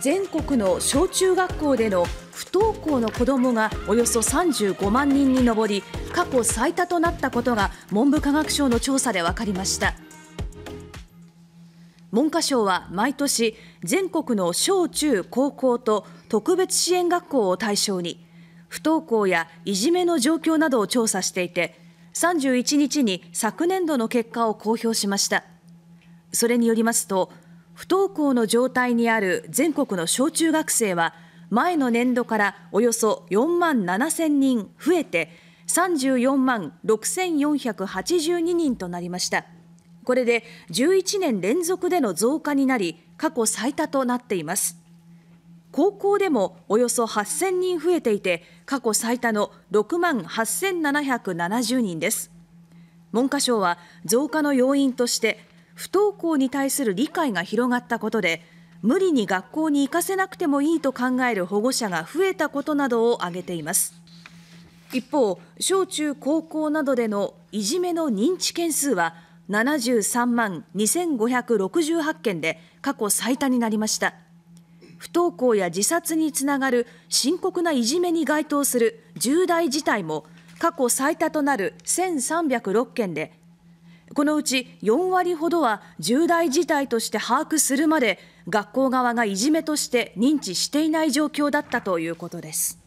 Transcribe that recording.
全国の小中学校での不登校の子どもがおよそ35万人に上り過去最多となったことが文部科学省の調査で分かりました文科省は毎年全国の小中高校と特別支援学校を対象に不登校やいじめの状況などを調査していて31日に昨年度の結果を公表しましたそれによりますと不登校の状態にある全国の小中学生は前の年度からおよそ4万7000人増えて34万6482人となりましたこれで11年連続での増加になり過去最多となっています高校でもおよそ8000人増えていて過去最多の6万8770人です文科省は増加の要因として不登校に対する理解が広がったことで無理に学校に行かせなくてもいいと考える保護者が増えたことなどを挙げています一方小中高校などでのいじめの認知件数は73万2568件で過去最多になりました不登校や自殺につながる深刻ないじめに該当する重大事態も過去最多となる1306件でこのうち4割ほどは重大事態として把握するまで学校側がいじめとして認知していない状況だったということです。